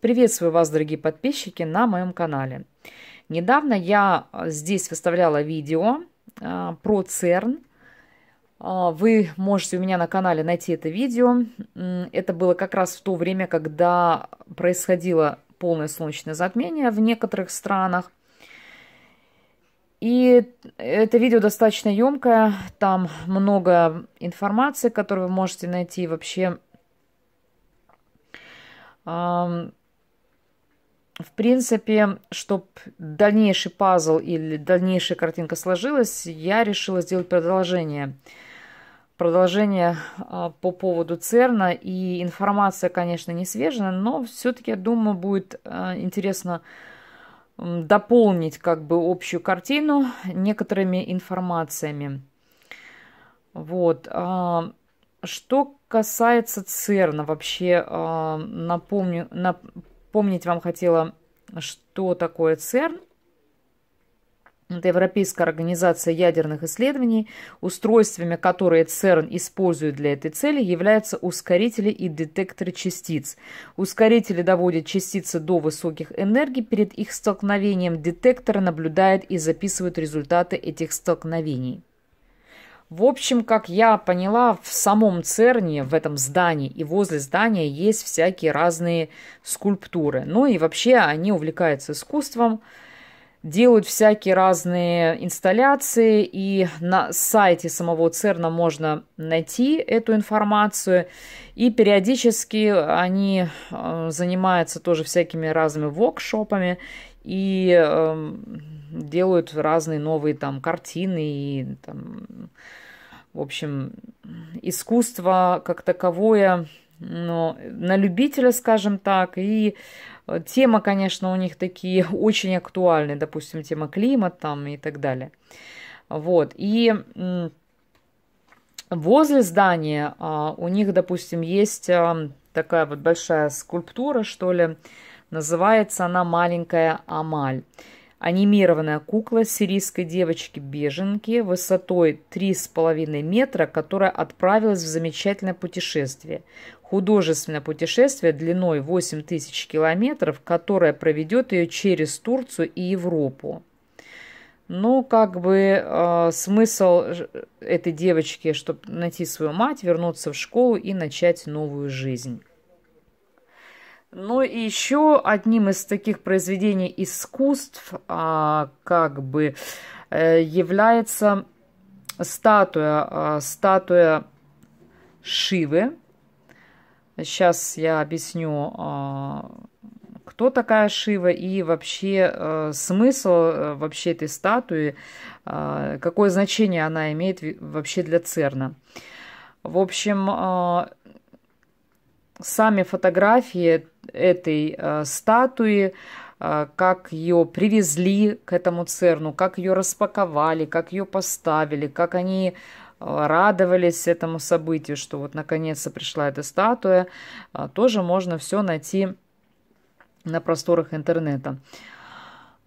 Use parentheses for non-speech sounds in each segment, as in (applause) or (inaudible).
Приветствую вас, дорогие подписчики, на моем канале. Недавно я а, здесь выставляла видео а, про ЦЕРН. А, вы можете у меня на канале найти это видео. Это было как раз в то время, когда происходило полное солнечное затмение в некоторых странах. И это видео достаточно емкое, там много информации, которую вы можете найти вообще в принципе, чтобы дальнейший пазл или дальнейшая картинка сложилась, я решила сделать продолжение. Продолжение а, по поводу ЦЕРНа. И информация, конечно, не свежая, но все-таки, я думаю, будет а, интересно дополнить как бы общую картину некоторыми информациями. Вот. А, что касается ЦЕРНа, вообще напомню, нап помнить вам хотела, что такое ЦЕРН. Это Европейская организация ядерных исследований, устройствами, которые ЦЕРН использует для этой цели, являются ускорители и детекторы частиц. Ускорители доводят частицы до высоких энергий. Перед их столкновением детекторы наблюдают и записывают результаты этих столкновений. В общем, как я поняла, в самом Церне, в этом здании и возле здания есть всякие разные скульптуры. Ну и вообще они увлекаются искусством, делают всякие разные инсталляции, и на сайте самого Церна можно найти эту информацию. И периодически они э, занимаются тоже всякими разными вокшопами и эм, делают разные новые там картины и там в общем, искусство как таковое, но на любителя, скажем так, и э, тема, конечно, у них такие (laughs) очень актуальные, допустим, тема климат там и так далее. Вот, и возле здания а, у них, допустим, есть а, такая вот большая скульптура, что ли, называется она «Маленькая Амаль» анимированная кукла сирийской девочки-беженки высотой 3,5 метра, которая отправилась в замечательное путешествие. Художественное путешествие длиной 8 тысяч километров, которое проведет ее через Турцию и Европу. Ну, как бы э, смысл этой девочки, чтобы найти свою мать, вернуться в школу и начать новую жизнь. Но ну, еще одним из таких произведений искусств а, как бы э, является статуя, а, статуя Шивы. Сейчас я объясню, а, кто такая Шива и вообще а, смысл э, вообще этой статуи, а, какое значение она имеет вообще для Церна. В общем, а, сами фотографии этой э, статуи, э, как ее привезли к этому церну, как ее распаковали, как ее поставили, как они э, радовались этому событию, что вот наконец-то пришла эта статуя, э, тоже можно все найти на просторах интернета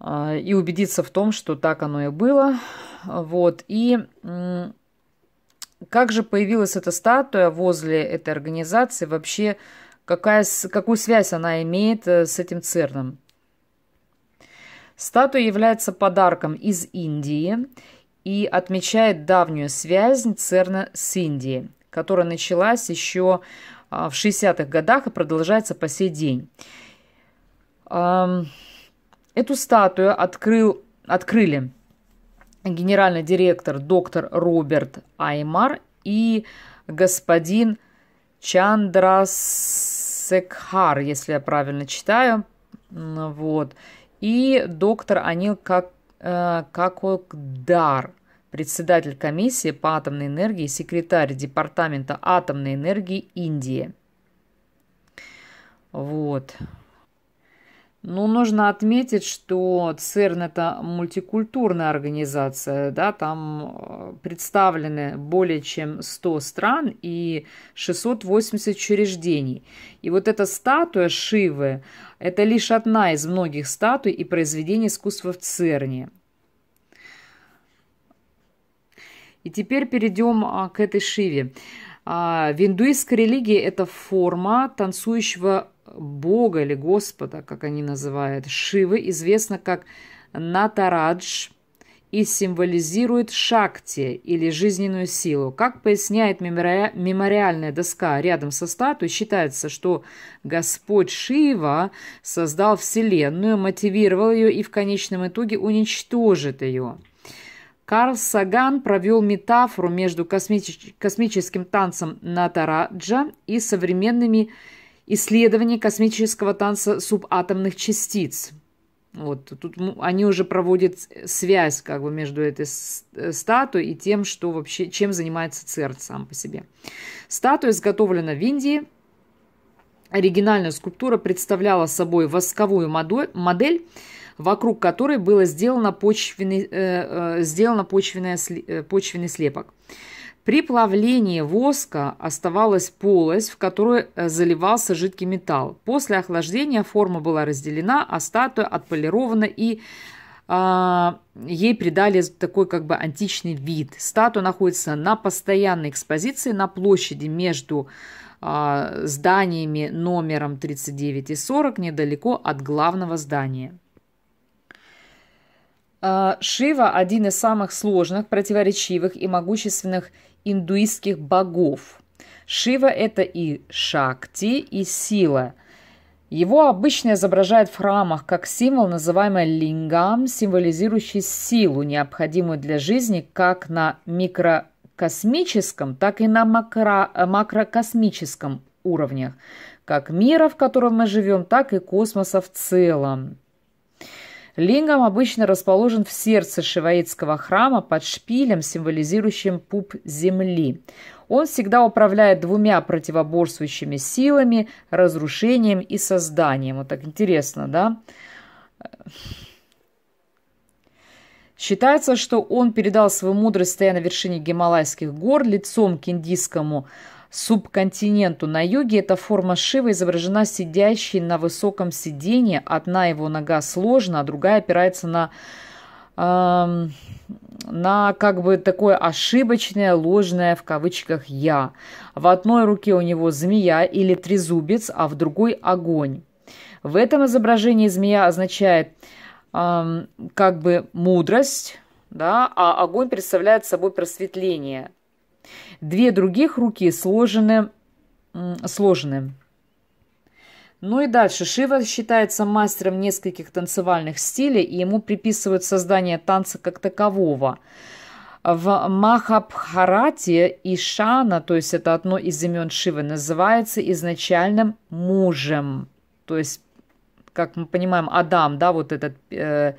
э, и убедиться в том, что так оно и было. Вот. И как же появилась эта статуя возле этой организации? Вообще, какая, какую связь она имеет э, с этим церном? Статуя является подарком из Индии и отмечает давнюю связь Церна с Индией, которая началась еще а, в 60-х годах и продолжается по сей день. Эту статую открыл, открыли генеральный директор доктор Роберт Аймар и господин Чандрасекхар, если я правильно читаю, вот, и доктор Анил э, Какокдар, председатель комиссии по атомной энергии, секретарь Департамента атомной энергии Индии. Вот. Ну, нужно отметить, что ЦЕРН – это мультикультурная организация, да, там э, представлены более чем 100 стран и 680 учреждений. И вот эта статуя Шивы – это лишь одна из многих статуй и произведений искусства в ЦЕРНе. И теперь перейдем а, к этой Шиве. А, в индуистской религии это форма танцующего бога или господа, как они называют, Шивы, известна как Натарадж и символизирует шакти или жизненную силу. Как поясняет мемориальная доска рядом со статуей, считается, что Господь Шива создал Вселенную, мотивировал ее и в конечном итоге уничтожит ее. Карл Саган провел метафору между космическим танцем Натараджа и современными исследование космического танца субатомных частиц. Вот, тут они уже проводят связь как бы между этой э, статуей и тем, что вообще, чем занимается ЦЕРН сам по себе. Статуя изготовлена в Индии. Оригинальная скульптура представляла собой восковую модель, вокруг которой было сделано почвенный, э, э сделано почвенное, э, почвенный слепок. При плавлении воска оставалась полость, в которую э, заливался жидкий металл. После охлаждения форма была разделена, а статуя отполирована и а, ей придали такой как бы античный вид. Статуя находится на постоянной экспозиции на площади между а, зданиями номером 39 и 40 недалеко от главного здания. А, Шива – один из самых сложных, противоречивых и могущественных индуистских богов. Шива – это и шакти, и сила. Его обычно изображают в храмах как символ, называемый лингам, символизирующий силу, необходимую для жизни как на микрокосмическом, так и на макро, макрокосмическом уровнях, как мира, в котором мы живем, так и космоса в целом. Лингам обычно расположен в сердце шиваитского храма под шпилем, символизирующим пуп земли. Он всегда управляет двумя противоборствующими силами – разрушением и созданием. Вот так интересно, да? Считается, что он передал свою мудрость, стоя на вершине Гималайских гор, лицом к индийскому – субконтиненту. На юге эта форма Шивы изображена сидящей на высоком сиденье. Одна его нога сложена, а другая опирается на э, на как бы такое ошибочное, ложное в кавычках «я». В одной руке у него змея или трезубец, а в другой – огонь. В этом изображении змея означает э, как бы мудрость, да, а огонь представляет собой просветление. Две других руки сложены, сложены. Ну и дальше. Шива считается мастером нескольких танцевальных стилей, и ему приписывают создание танца как такового. В Махабхарате Ишана, то есть это одно из имен Шивы, называется изначальным мужем. То есть, как мы понимаем, Адам, да, вот этот, э,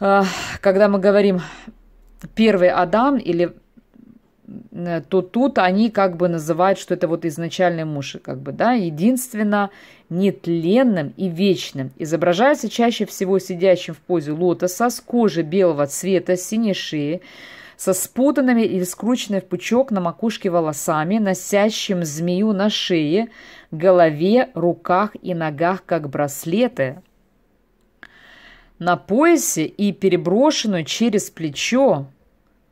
э, когда мы говорим первый Адам или Э, то тут они как бы называют, что это вот изначальный муж, как бы, да, единственно нетленным и вечным. Изображается чаще всего сидящим в позе лотоса с кожи белого цвета, синей шеи, со спутанными или скрученными в пучок на макушке волосами, носящим змею на шее, голове, руках и ногах, как браслеты, на поясе и переброшенную через плечо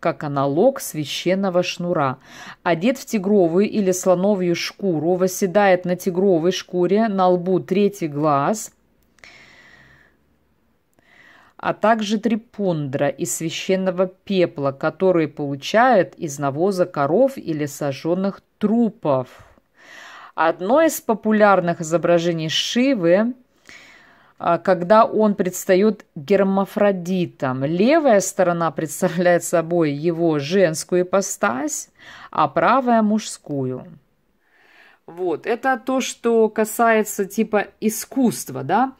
как аналог священного шнура. Одет в тигровую или слоновью шкуру, восседает на тигровой шкуре, на лбу третий глаз, а также трипундра из священного пепла, который получают из навоза коров или сожженных трупов. Одно из популярных изображений Шивы – а, когда он предстает гермафродитом. Левая сторона представляет собой его женскую ипостась, а правая – мужскую. Вот, это то, что касается типа искусства, да.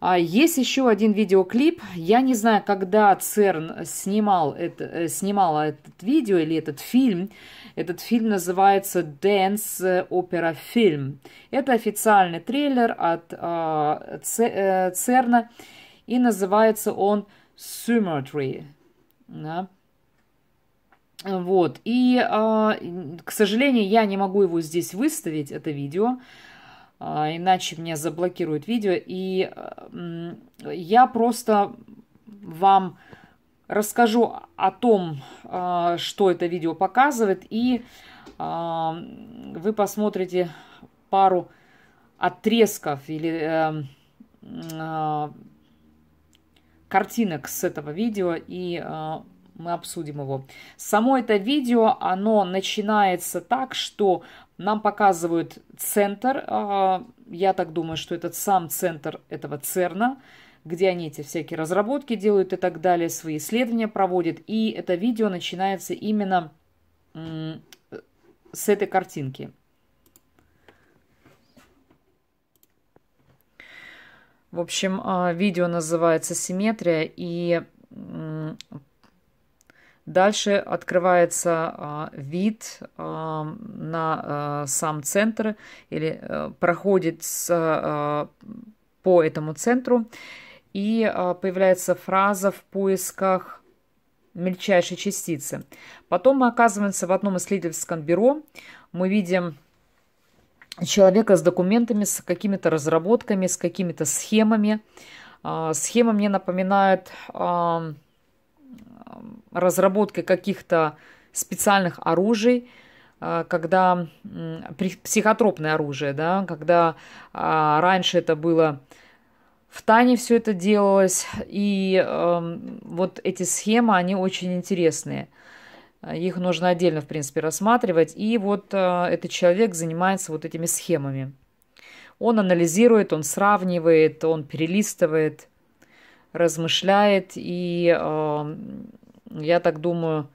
А есть еще один видеоклип. Я не знаю, когда ЦЕРН снимал, это, э, снимала этот видео или этот фильм – этот фильм называется Dance Opera Film. Это официальный трейлер от а, э, Церна, и называется он Symmetry. Да. Вот, и, э, к сожалению, я не могу его здесь выставить, это видео, э, иначе меня заблокируют видео, и э, я просто вам расскажу о том, а, что это видео показывает, и а, вы посмотрите пару отрезков или э, а, картинок с этого видео, и мы обсудим его. Само это видео, оно начинается так, что нам показывают центр, я так думаю, что это сам центр этого ЦЕРНа, где они эти всякие разработки делают и так далее, свои исследования проводят. И это видео начинается именно с этой картинки. В общем, а, видео называется «Симметрия», и дальше открывается а, вид а, на сам центр или э, проходит по этому центру и а, появляется фраза в поисках мельчайшей частицы. Потом мы оказываемся в одном исследовательском бюро. Мы видим человека с документами, с какими-то разработками, с какими-то схемами. А, схема мне напоминает разработки каких-то специальных оружий, а, когда психотропное оружие, да, когда раньше это было в Тане все это делалось. И э, вот эти схемы, они очень интересные. Их нужно отдельно, в принципе, рассматривать. И вот э, этот человек занимается вот этими схемами. Он анализирует, он сравнивает, он перелистывает, размышляет. И э, я так думаю,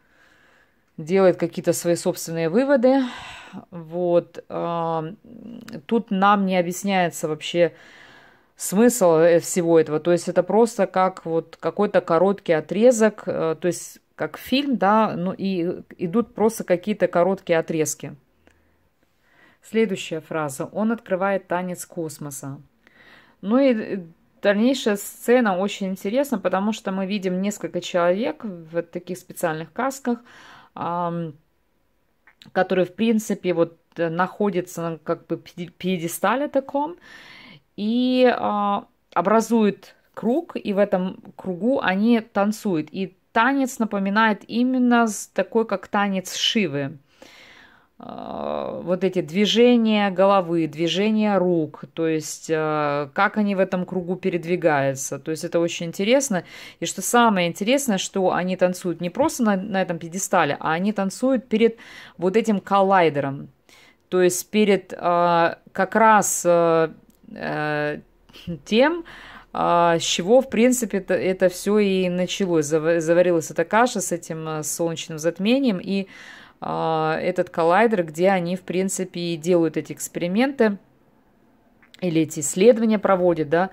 делает какие-то свои собственные выводы. Вот. Э, тут нам не объясняется вообще смысл э, всего этого. То есть это просто как вот какой-то короткий отрезок, э, то есть как фильм, да, ну и идут просто какие-то короткие отрезки. Следующая фраза. Он открывает танец космоса. Ну и э, дальнейшая сцена очень интересна, потому что мы видим несколько человек в таких специальных касках, которые, в принципе, вот находятся на как бы пьедестале таком и а, образует круг, и в этом кругу они танцуют. И танец напоминает именно такой, как танец Шивы. А, вот эти движения головы, движения рук, то есть а, как они в этом кругу передвигаются. То есть это очень интересно. И что самое интересное, что они танцуют не просто на, на этом пьедестале, а они танцуют перед вот этим коллайдером. То есть перед а, как раз Э, (laughs) тем, а, с чего, в принципе, это, это все и началось. Заварилась эта каша с этим э, солнечным затмением и а, этот коллайдер, где они, в принципе, и делают эти эксперименты или эти исследования проводят, да.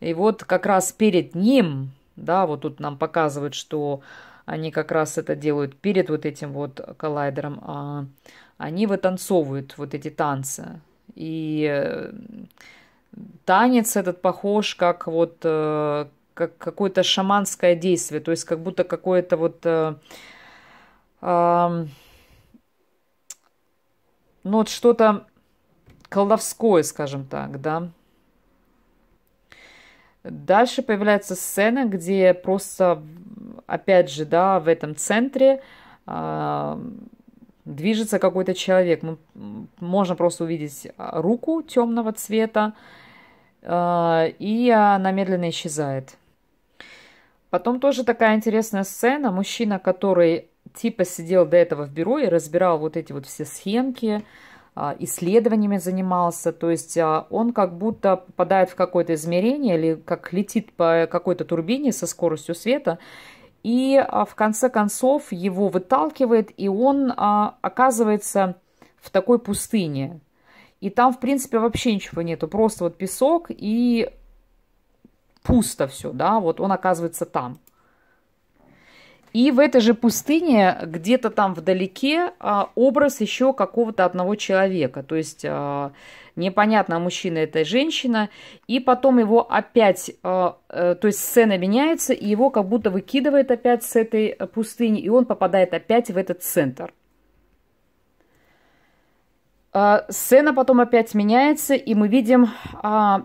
И вот как раз перед ним, да, вот тут нам показывают, что они как раз это делают перед вот этим вот коллайдером, а они вытанцовывают вот эти танцы. И э, танец этот похож как вот э, как какое-то шаманское действие, то есть как будто какое-то вот э, э, ну вот что-то колдовское, скажем так, да. Дальше появляется сцена, где просто, опять же, да, в этом центре э, движется какой-то человек. Мы, можно просто увидеть а, руку темного цвета, а, и она медленно исчезает. Потом тоже такая интересная сцена. Мужчина, который типа сидел до этого в бюро и разбирал вот эти вот все схемки, а, исследованиями занимался, то есть а, он как будто попадает в какое-то измерение или как летит по какой-то турбине со скоростью света, и в конце концов его выталкивает, и он оказывается в такой пустыне, и там, в принципе, вообще ничего нету. Просто вот песок и пусто все, да, вот он оказывается там. И в этой же пустыне, где-то там вдалеке, а, образ еще какого-то одного человека. То есть а, непонятно, мужчина это женщина. И потом его опять, а, э, то есть сцена меняется, и его как будто выкидывает опять с этой э, пустыни, и он попадает опять в этот центр. А, сцена потом опять меняется, и мы видим а,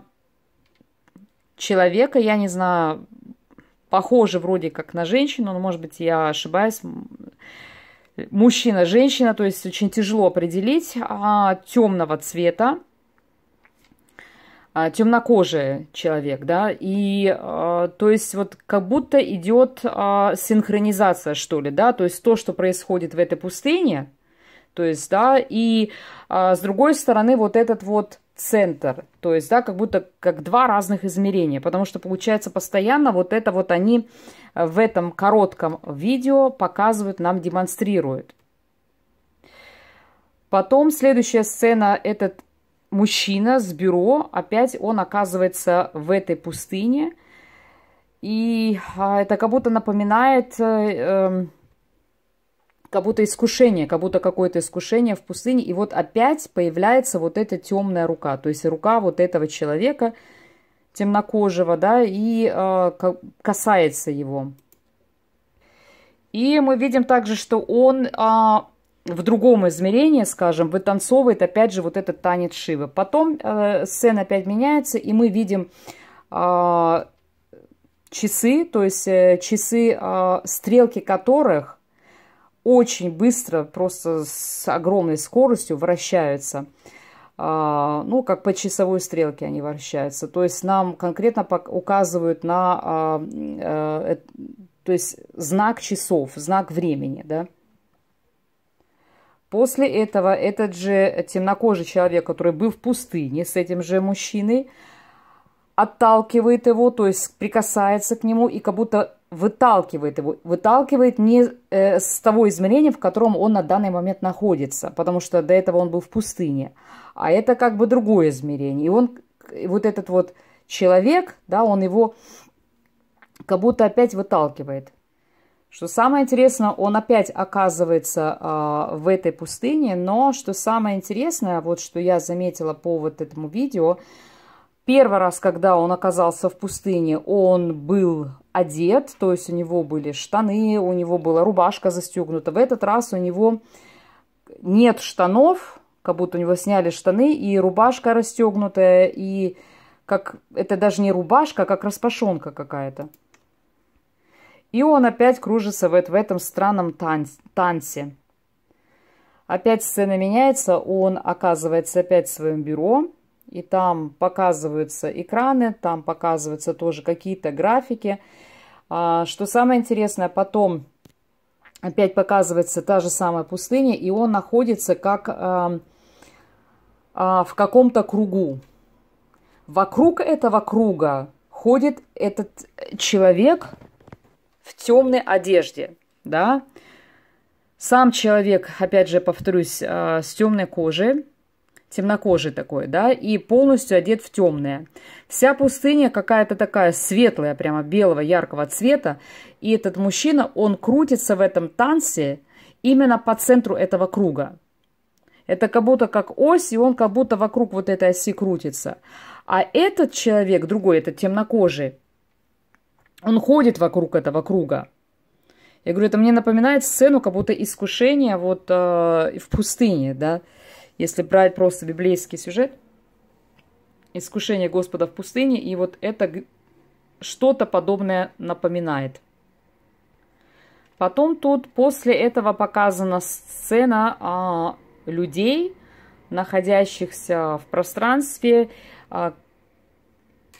человека, я не знаю, похоже вроде как на женщину, но, может быть, я ошибаюсь, мужчина, женщина, то есть очень тяжело определить, а, темного цвета, а, темнокожий человек, да, и а, то есть вот как будто идет а, синхронизация, что ли, да, то есть то, что происходит в этой пустыне – то есть, да, и а, с другой стороны вот этот вот центр, то есть, да, как будто как два разных измерения, потому что получается постоянно вот это вот они э, в этом коротком видео показывают, нам демонстрируют. Потом следующая сцена, этот мужчина с бюро, опять он оказывается в этой пустыне, и а, это как будто напоминает... Э, э, как будто искушение, как будто какое-то искушение в пустыне. И вот опять появляется вот эта темная рука, то есть рука вот этого человека темнокожего, да, и э, касается его. И мы видим также, что он э, в другом измерении, скажем, вытанцовывает опять же вот этот танец Шивы. Потом э, сцена опять меняется, и мы видим э, часы, то есть э, часы, э, стрелки которых очень быстро, просто с огромной скоростью вращаются. А, ну, как по часовой стрелке они вращаются. То есть нам конкретно указывают на а, э, э, то есть знак часов, знак времени, да. После этого этот же темнокожий человек, который был в пустыне с этим же мужчиной, отталкивает его, то есть прикасается к нему и как будто выталкивает его, выталкивает не э, с того измерения, в котором он на данный момент находится, потому что до этого он был в пустыне, а это как бы другое измерение. И он, вот этот вот человек, да, он его как будто опять выталкивает. Что самое интересное, он опять оказывается э, в этой пустыне, но что самое интересное, вот что я заметила по вот этому видео – Первый раз, когда он оказался в пустыне, он был одет, то есть у него были штаны, у него была рубашка застегнута. В этот раз у него нет штанов, как будто у него сняли штаны, и рубашка расстегнутая, и как это даже не рубашка, а как распашонка какая-то. И он опять кружится в, в этом странном танце. Опять сцена меняется, он оказывается опять в своем бюро, и там показываются экраны, там показываются тоже какие-то графики. А, что самое интересное, потом опять показывается та же самая пустыня, и он находится как а, а, в каком-то кругу. Вокруг этого круга ходит этот человек в темной одежде, да. Сам человек, опять же, повторюсь, с темной кожей, темнокожий такой, да, и полностью одет в темное. Вся пустыня какая-то такая светлая, прямо белого, яркого цвета. И этот мужчина, он крутится в этом танце именно по центру этого круга. Это как будто как ось, и он как будто вокруг вот этой оси крутится. А этот человек, другой, этот темнокожий, он ходит вокруг этого круга. Я говорю, это мне напоминает сцену как будто искушения вот э, в пустыне, да. Если брать просто библейский сюжет, искушение Господа в пустыне, и вот это что-то подобное напоминает. Потом тут после этого показана сцена а, людей, находящихся в пространстве, а,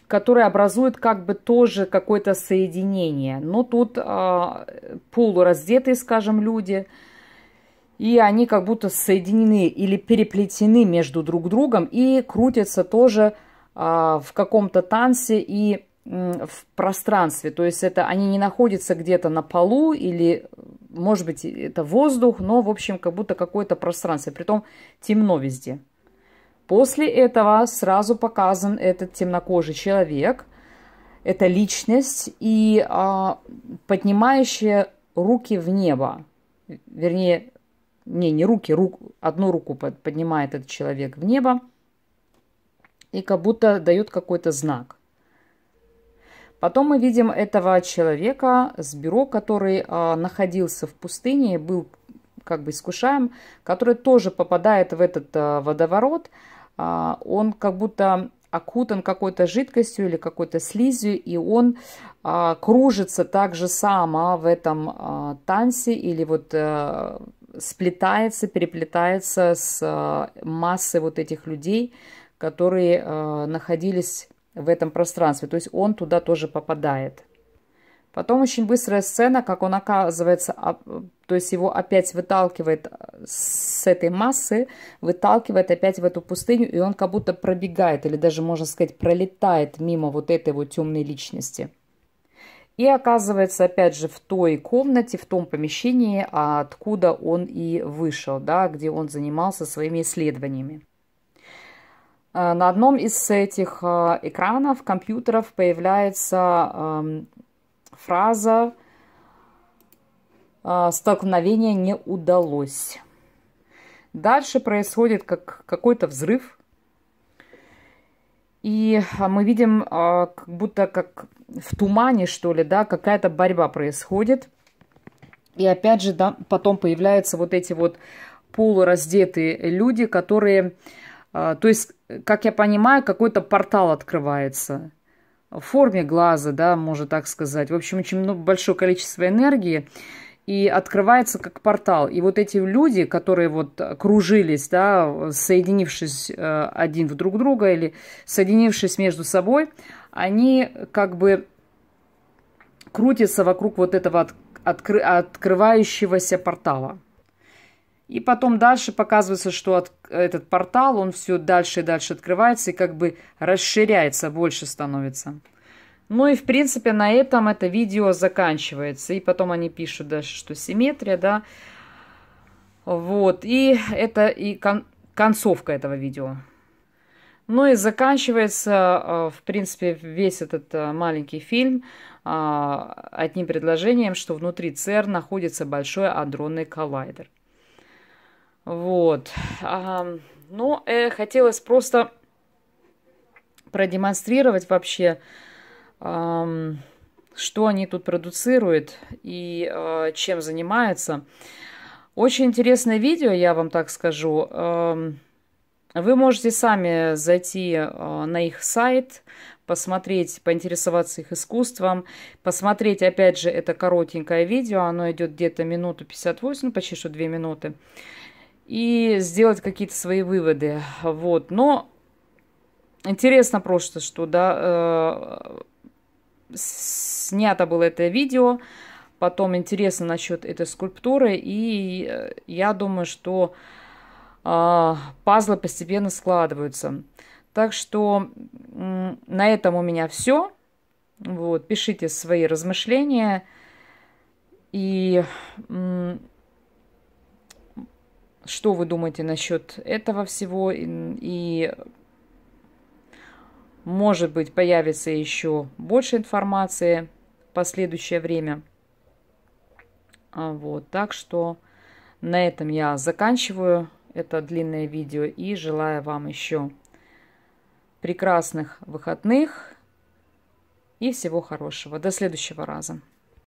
которые образуют как бы тоже какое-то соединение. Но тут а, полураздетые, скажем, люди – и они как будто соединены или переплетены между друг другом и крутятся тоже а, в каком-то танце и м, в пространстве. То есть это они не находятся где-то на полу или, может быть, это воздух, но, в общем, как будто какое-то пространство. Притом темно везде. После этого сразу показан этот темнокожий человек. Это личность и а, поднимающая руки в небо вернее, не, не руки, рук, одну руку поднимает этот человек в небо и как будто дает какой-то знак. Потом мы видим этого человека с бюро, который а, находился в пустыне, был как бы искушаем, который тоже попадает в этот а, водоворот. А, он как будто окутан какой-то жидкостью или какой-то слизью, и он а, кружится так же само в этом а, танце или вот а, сплетается, переплетается с э, массой вот этих людей, которые э, находились в этом пространстве. То есть он туда тоже попадает. Потом очень быстрая сцена, как он оказывается, а, то есть его опять выталкивает э, с этой массы, выталкивает опять в эту пустыню, и он как будто пробегает, или даже, можно сказать, пролетает мимо вот этой вот темной личности и оказывается, опять же, в той комнате, в том помещении, откуда он и вышел, да, где он занимался своими исследованиями. Э, на одном из этих э, экранов компьютеров появляется эм, фраза э, «Столкновение не удалось». Дальше происходит как какой-то взрыв, и а, мы видим, а, как будто как в тумане, что ли, да, какая-то борьба происходит. И опять же, да, потом появляются вот эти вот полураздетые люди, которые... А, то есть, как я понимаю, какой-то портал открывается в форме глаза, да, можно так сказать. В общем, очень большое количество энергии и открывается как портал. И вот эти люди, которые вот кружились, да, соединившись э, один в друг друга или соединившись между собой, они как бы крутятся вокруг вот этого откры, открывающегося портала. И потом дальше показывается, что от, этот портал, он все дальше и дальше открывается и как бы расширяется, больше становится. Ну и, в принципе, на этом это видео заканчивается. И потом они пишут дальше, что симметрия, да. Вот, и это и кон концовка этого видео. Ну и заканчивается, э, в принципе, весь этот э, маленький фильм э, одним предложением, что внутри ЦЕР находится большой адронный коллайдер. Вот. Но ну, хотелось просто продемонстрировать вообще что они тут продуцируют и а, чем занимаются. Очень интересное видео, я вам так скажу. Вы можете сами зайти а, на их сайт, посмотреть, поинтересоваться их искусством, посмотреть, опять же, это коротенькое видео, оно идет где-то минуту 58, ну, почти что 2 минуты, и сделать какие-то свои выводы. Вот, но интересно просто, что, да, а, снято было это видео. Потом интересно насчет этой скульптуры. И э, я думаю, что э, пазлы постепенно складываются. Так что на этом у меня все. Вот, пишите свои размышления. И что вы думаете насчет этого всего. И, и может быть, появится еще больше информации в последующее время. А, вот, так что на этом я заканчиваю это длинное видео и желаю вам еще прекрасных выходных и всего хорошего. До следующего раза.